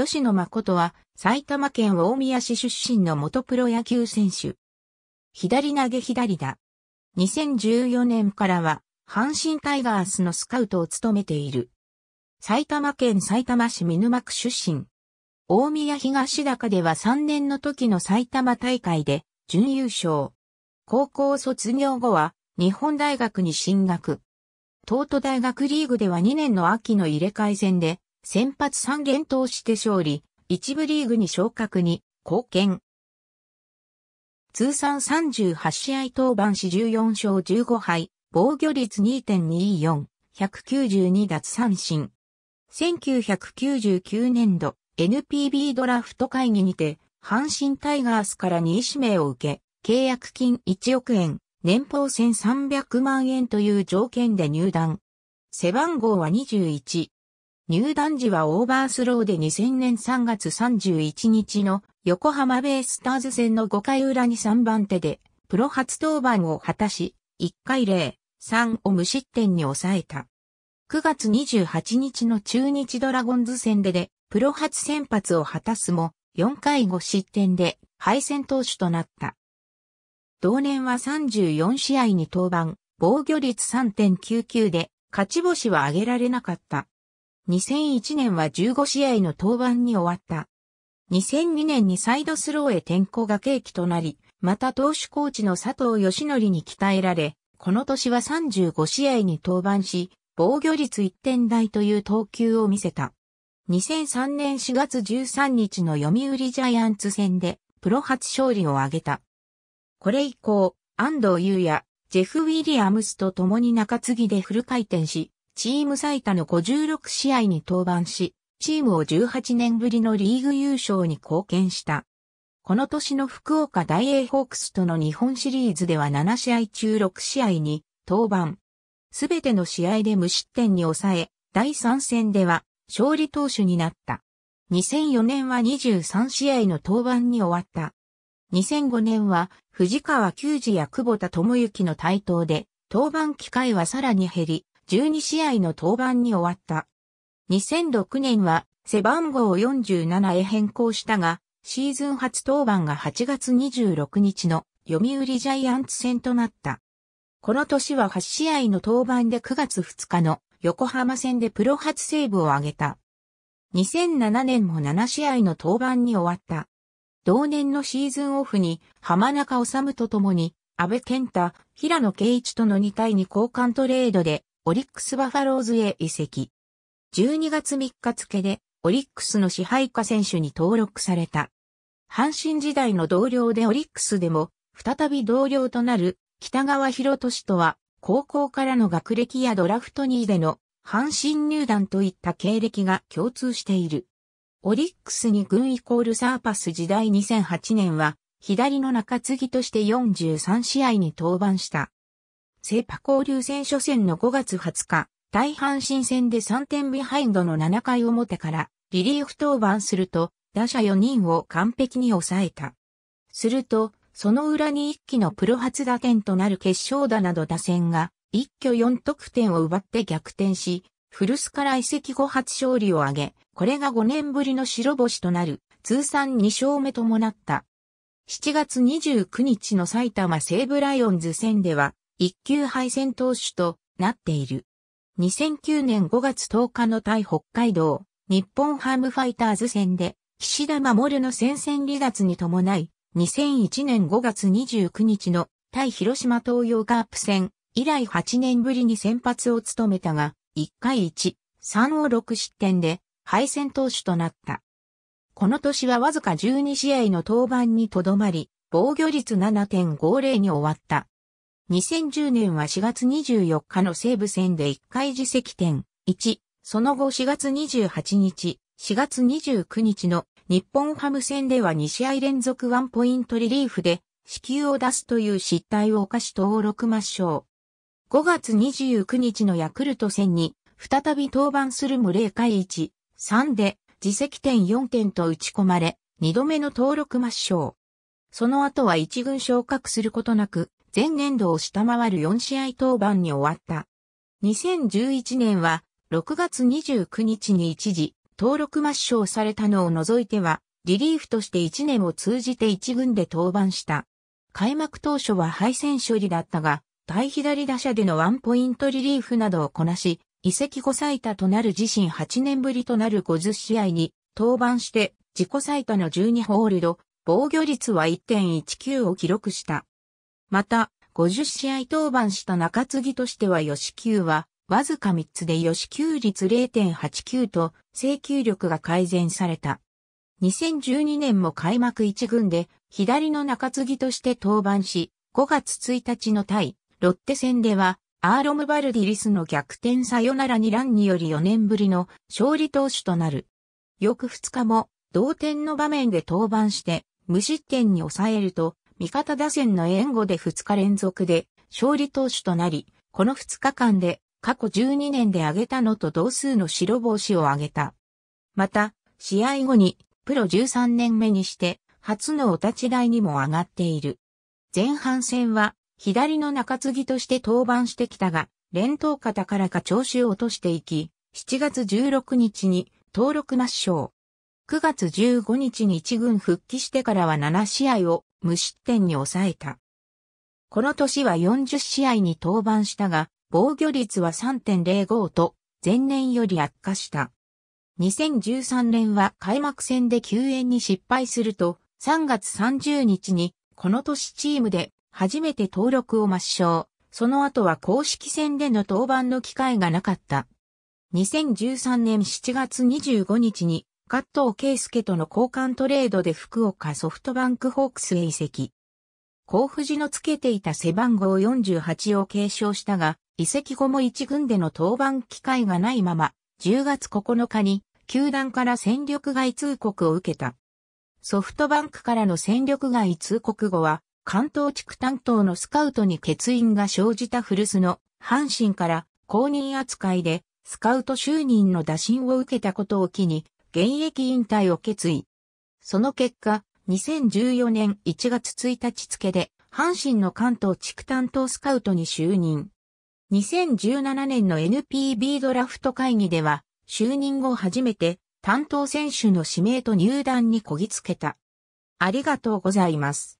吉野誠は埼玉県大宮市出身の元プロ野球選手。左投げ左だ。2014年からは阪神タイガースのスカウトを務めている。埼玉県埼玉市見沼区出身。大宮東高では3年の時の埼玉大会で準優勝。高校卒業後は日本大学に進学。東都大学リーグでは2年の秋の入れ替え戦で先発3元投して勝利、一部リーグに昇格に貢献。通算38試合登板し14勝15敗、防御率2.24、192奪三振。1999年度 NPB ドラフト会議にて、阪神タイガースから2位指名を受け、契約金1億円、年俸1300万円という条件で入団。背番号は21。入団時はオーバースローで2000年3月31日の横浜ベイスターズ戦の5回裏に3番手でプロ初登板を果たし、1回0、3を無失点に抑えた。9月28日の中日ドラゴンズ戦でで、プロ初先発を果たすも、4回5失点で敗戦投手となった。同年は34試合に登板、防御率3.99で、勝ち星は挙げられなかった。2001年は15試合の登板に終わった。2002年にサイドスローへ転向が契機となり、また投手コーチの佐藤義則に鍛えられ、この年は35試合に登板し、防御率1点台という投球を見せた。2003年4月13日の読売ジャイアンツ戦でプロ初勝利を挙げた。これ以降、安藤優也、ジェフ・ウィリアムスと共に中継ぎでフル回転し、チーム最多の56試合に登板し、チームを18年ぶりのリーグ優勝に貢献した。この年の福岡大英ホークスとの日本シリーズでは7試合中6試合に登板。すべての試合で無失点に抑え、第3戦では勝利投手になった。2004年は23試合の登板に終わった。2005年は藤川球児や久保田智之の台頭で登板機会はさらに減り、12試合の登板に終わった。2006年は背番号47へ変更したが、シーズン初登板が8月26日の読売ジャイアンツ戦となった。この年は8試合の登板で9月2日の横浜戦でプロ初セーブを挙げた。2007年も7試合の登板に終わった。同年のシーズンオフに浜中治と共に安倍健太、平野圭一との2対2交換トレードでオリックスバファローズへ移籍。12月3日付で、オリックスの支配下選手に登録された。阪神時代の同僚でオリックスでも、再び同僚となる北川博俊とは、高校からの学歴やドラフト2位での阪神入団といった経歴が共通している。オリックスに軍イコールサーパス時代2008年は、左の中継ぎとして43試合に登板した。セーパ交流戦初戦の5月20日、大阪神戦で3点ビハインドの7回表からリリーフ登板すると、打者4人を完璧に抑えた。すると、その裏に一気のプロ初打点となる決勝打など打線が、一挙4得点を奪って逆転し、古巣から移籍後初勝利を挙げ、これが5年ぶりの白星となる、通算2勝目ともなった。7月29日の埼玉西武ライオンズ戦では、一級敗戦投手となっている。2009年5月10日の対北海道、日本ハムファイターズ戦で、岸田守の戦線離脱に伴い、2001年5月29日の対広島東洋カープ戦以来8年ぶりに先発を務めたが、1回1、3を6失点で敗戦投手となった。この年はわずか12試合の登板にとどまり、防御率7.50に終わった。2010年は4月24日の西武戦で1回自席点1、その後4月28日、4月29日の日本ハム戦では2試合連続ワンポイントリリーフで支給を出すという失態を犯し登録抹消。5月29日のヤクルト戦に再び登板するも0回1、3で自責点4点と打ち込まれ、2度目の登録抹消。その後は一軍昇格することなく、前年度を下回る4試合登板に終わった。2011年は6月29日に一時登録抹消されたのを除いてはリリーフとして1年を通じて1軍で登板した。開幕当初は敗戦処理だったが、対左打者でのワンポイントリリーフなどをこなし、移籍後最多となる自身8年ぶりとなる50試合に登板して自己最多の12ホールド、防御率は1.19を記録した。また、50試合登板した中継ぎとしては吉球は、わずか3つで吉球率0.89と、請球力が改善された。2012年も開幕1軍で、左の中継ぎとして登板し、5月1日の対、ロッテ戦では、アーロムバルディリスの逆転サヨナラ2ランにより4年ぶりの勝利投手となる。翌2日も、同点の場面で登板して、無失点に抑えると、味方打線の援護で2日連続で勝利投手となり、この2日間で過去12年で挙げたのと同数の白星を挙げた。また、試合後にプロ13年目にして初のお立ち台にも上がっている。前半戦は左の中継ぎとして登板してきたが、連投肩からか調子を落としていき、7月16日に登録抹消。9月15日に一軍復帰してからは7試合を無失点に抑えた。この年は40試合に登板したが、防御率は3.05と、前年より悪化した。2013年は開幕戦で救援に失敗すると、3月30日に、この年チームで初めて登録を抹消。その後は公式戦での登板の機会がなかった。2013年7月25日に加藤圭介との交換トレードで福岡ソフトバンクホークスへ移籍。甲府時のつけていた背番号48を継承したが、移籍後も一軍での登板機会がないまま、10月9日に球団から戦力外通告を受けた。ソフトバンクからの戦力外通告後は、関東地区担当のスカウトに欠員が生じた古巣の阪神から公認扱いでスカウト就任の打診を受けたことを機に現役引退を決意。その結果、2014年1月1日付で、阪神の関東地区担当スカウトに就任。2017年の NPB ドラフト会議では、就任後初めて担当選手の指名と入団にこぎつけた。ありがとうございます。